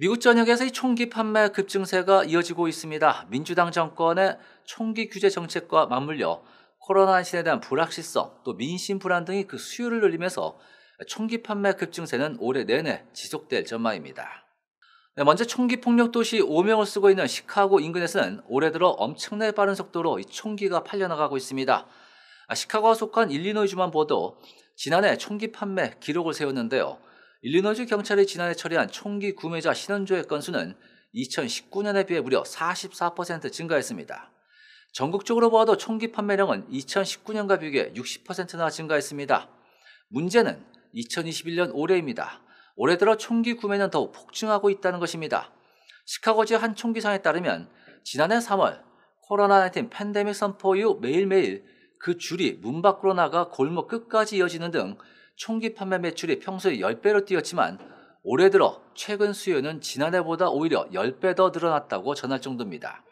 미국 전역에서 이 총기 판매 급증세가 이어지고 있습니다. 민주당 정권의 총기 규제 정책과 맞물려 코로나19에 대한 불확실성 또 민심 불안 등이 그 수요를 늘리면서 총기 판매 급증세는 올해 내내 지속될 전망입니다. 네, 먼저 총기 폭력 도시 오명을 쓰고 있는 시카고 인근에서는 올해 들어 엄청나게 빠른 속도로 총기가 팔려나가고 있습니다. 아, 시카고와 속한 일리노이주만 보도 지난해 총기 판매 기록을 세웠는데요. 일리노이주 경찰이 지난해 처리한 총기 구매자 신원조회 건수는 2019년에 비해 무려 44% 증가했습니다. 전국적으로 보아도 총기 판매량은 2019년과 비교해 60%나 증가했습니다. 문제는 2021년 올해입니다. 올해 들어 총기 구매는 더욱 폭증하고 있다는 것입니다. 시카고지 한 총기상에 따르면 지난해 3월 코로나19 팬데믹 선포 이후 매일매일 그 줄이 문 밖으로 나가 골목 끝까지 이어지는 등 총기 판매 매출이 평소의 10배로 뛰었지만 올해 들어 최근 수요는 지난해보다 오히려 10배 더 늘어났다고 전할 정도입니다.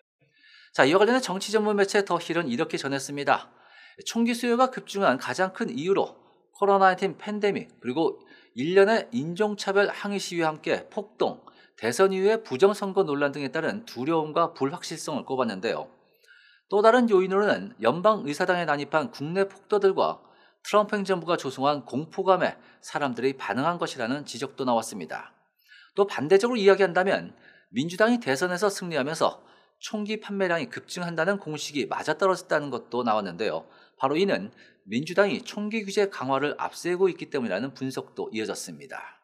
자, 이와 관련해 정치 전문 매체 더힐은 이렇게 전했습니다. 총기 수요가 급증한 가장 큰 이유로 코로나19 팬데믹 그리고 1년의 인종차별 항의 시위와 함께 폭동, 대선 이후의 부정선거 논란 등에 따른 두려움과 불확실성을 꼽았는데요. 또 다른 요인으로는 연방의사당에 난입한 국내 폭도들과 트럼프 행정부가 조성한 공포감에 사람들이 반응한 것이라는 지적도 나왔습니다. 또 반대적으로 이야기한다면 민주당이 대선에서 승리하면서 총기 판매량이 급증한다는 공식이 맞아떨어졌다는 것도 나왔는데요. 바로 이는 민주당이 총기 규제 강화를 앞세우고 있기 때문이라는 분석도 이어졌습니다.